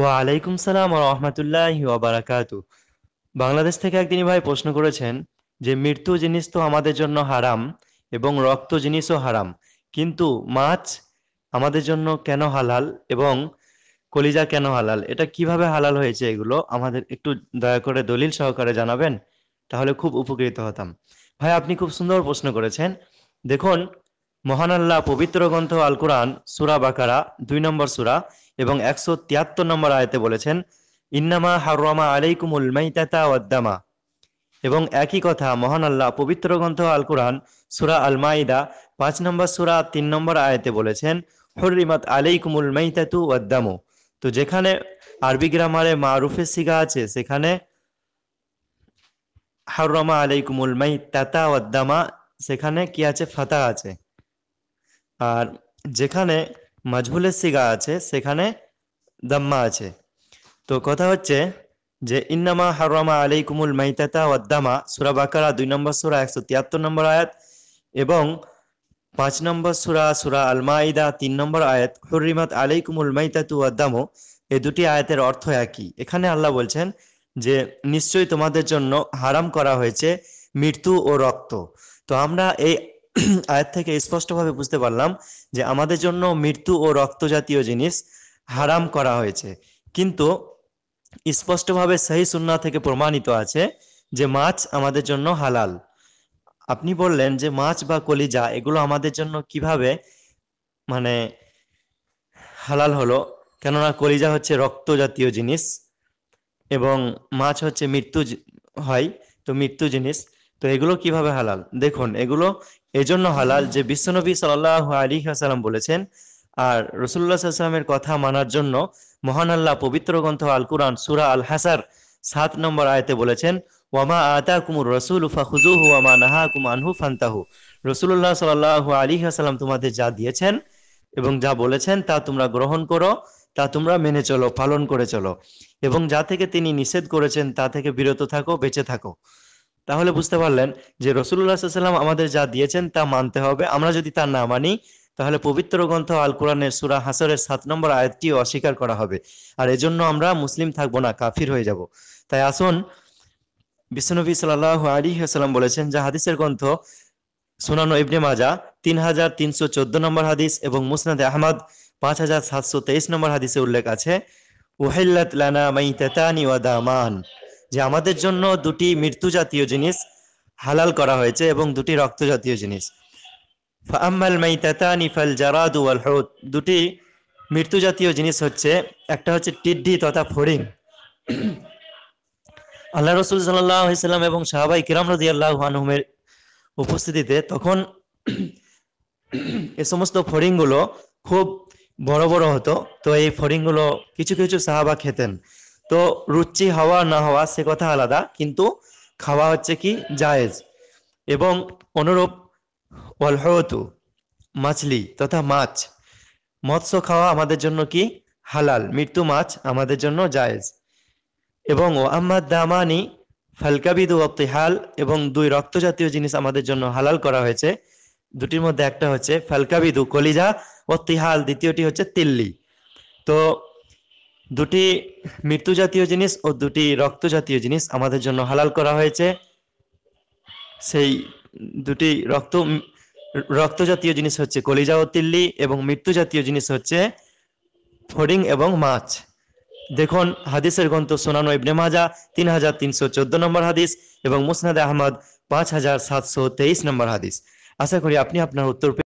ওয়ালাইকুম সালাম রহমতুল্লাহ বারাকাত বাংলাদেশ থেকে একদিনই ভাই প্রশ্ন করেছেন যে মৃত্যু জিনিস তো আমাদের জন্য হারাম এবং রক্ত জিনিসও হারাম কিন্তু মাছ আমাদের জন্য কেন হালাল এবং কলিজা কেন হালাল এটা কিভাবে হালাল হয়েছে এগুলো আমাদের একটু দয়া করে দলিল সহকারে জানাবেন তাহলে খুব উপকৃত হতাম ভাই আপনি খুব সুন্দর প্রশ্ন করেছেন দেখুন মহান আল্লাহ পবিত্র গ্রন্থ আল কোরআন সুরা বাকারা দুই নম্বর সুরা এবং একশো তিয়াত্তর নম্বর আয়তে বলেছেন ইন্নামা হারমা আলাইকুমুল মাইতাতা ওয়াদ্দামা এবং একই কথা মহান আল্লাহ পবিত্র গ্রন্থ আল কোরআন সুরা আল মাইদা পাঁচ নম্বর সুরা তিন নম্বর আয়তে বলেছেন হরিমাত আলাইকুমুল মাইতাতু ওয়াদ্দামু তো যেখানে আরবি গ্রামারে মারুফের সিগা আছে সেখানে হারমা আলাইকুমুল মাইতাতা ওয়াদ্দামা সেখানে কি আছে ফাতা আছে আর যেখানে মাজহুলের সিগা আছে সেখানে দাম্মা আছে তো কথা হচ্ছে যে ইন্নামা হারামা আলাইকুমুল মাইতাতা ওদ্দামা সুরা বাকারা দুই নম্বর সুরা একশো তিয়াত্তর নম্বর আয়াত এবং পাঁচ নম্বর সুরা সুরা আল তিন নম্বর আয়াত হুরিমাত আলাইকুমুল মাইতাতু ওদ্দামো এই দুটি আয়াতের অর্থ একই এখানে আল্লাহ বলছেন যে নিশ্চয়ই তোমাদের জন্য হারাম করা হয়েছে মৃত্যু ও রক্ত তো আমরা এই আয়াত থেকে স্পষ্টভাবে বুঝতে পারলাম যে আমাদের জন্য মৃত্যু ও রক্ত জাতীয় জিনিস হারাম করা হয়েছে কিন্তু স্পষ্টভাবে সেই সুন্না থেকে প্রমাণিত আছে যে মাছ আমাদের জন্য হালাল আপনি বললেন যে মাছ বা কলিজা এগুলো আমাদের জন্য কিভাবে মানে হালাল হলো কেননা কলিজা হচ্ছে রক্ত জাতীয় জিনিস এবং মাছ হচ্ছে মৃত্যু হয় তো মৃত্যু জিনিস তো এগুলো কিভাবে হালাল দেখুন এগুলো এজন্য হালাল যে বিশ্বনবী সাল্লাহ আলী আসালাম বলেছেন আর রসুল্লাহ সাল্লামের কথা মানার জন্য মহান আল্লাহ পবিত্র গ্রন্থ আল কুরআন সুরা আল হাসার সাত নম্বর আয়তে বলেছেন ওয়ামা আতা কুমুর রসুল ফাহুজুহু ওয়ামা নাহা কুম আনহু ফান্তাহু রসুল্লাহ সাল্লাহ আলী আসালাম তোমাদের যা দিয়েছেন এবং যা বলেছেন তা তোমরা গ্রহণ করো তা তোমরা মেনে চলো পালন করে চলো এবং যা থেকে তিনি নিষেধ করেছেন তা থেকে বিরত থাকো বেঁচে থাকো তাহলে বুঝতে পারলেন যে রসুল্লাহ সাল্লাম আমাদের যা দিয়েছেন তা মানতে হবে আমরা যদি তা না মানি তাহলে পবিত্র গ্রন্থ আল কোরআনের সুরা হাসরের সাত নম্বর আয়াতটি অস্বীকার করা হবে আর এজন্য আমরা মুসলিম থাকবো না কাফির হয়ে যাব তাই আসুন বিশ্বনবী সাল্লাহ আলী সাল্লাম বলেছেন যা হাদিসের গ্রন্থ সুনানো ইবনে মাজা তিন হাজার তিনশো চোদ্দ নম্বর হাদিস এবং মুসনাদে আহমদ পাঁচ হাজার সাতশো তেইশ নম্বর হাদিসে উল্লেখ আছে ওহেল্লাত লানা মাই তেতানি ওয়া মান যে আমাদের জন্য দুটি মৃত্যু জাতীয় জিনিস হালাল করা হয়েছে এবং দুটি রক্ত জাতীয় জিনিস দুটি মৃত্যু জাতীয় জিনিস হচ্ছে একটা হচ্ছে টিড্ডি তথা ফড়িং আল্লাহ রসুল সাল্লাম এবং সাহাবাই কিরাম রদি আল্লাহমের উপস্থিতিতে তখন এ সমস্ত ফড়িংগুলো খুব বড় বড় হতো তো এই ফড়িংগুলো কিছু কিছু সাহাবা খেতেন তো রুচি হওয়া না হওয়া সে কথা আলাদা কিন্তু খাওয়া হচ্ছে কি জায়েজ এবং অনুরূপ অলহতু মাছলি তথা মাছ মৎস্য খাওয়া আমাদের জন্য কি হালাল মৃত্যু মাছ আমাদের জন্য জায়েজ এবং ও আম্মাদ দামানি ফালকাবিদ ও হাল এবং দুই রক্ত জাতীয় জিনিস আমাদের জন্য হালাল করা হয়েছে দুটির মধ্যে একটা হচ্ছে ফালকাবিদু কলিজা ও তিহাল দ্বিতীয়টি হচ্ছে তিল্লি তো দুটি মৃত্যু জাতীয় জিনিস ও দুটি রক্ত জাতীয় জিনিস আমাদের জন্য হালাল করা হয়েছে সেই দুটি রক্ত রক্ত জাতীয় জিনিস হচ্ছে কলিজা ও তিল্লি এবং মৃত্যু জাতীয় জিনিস হচ্ছে ফড়িং এবং মাছ দেখুন হাদিসের গ্রন্থ সোনানো ইবনে মাজা তিন হাজার তিনশো চোদ্দ নম্বর হাদিস এবং মুসনাদ আহমদ পাঁচ হাজার সাতশো তেইশ নম্বর হাদিস আশা করি আপনি আপনার উত্তর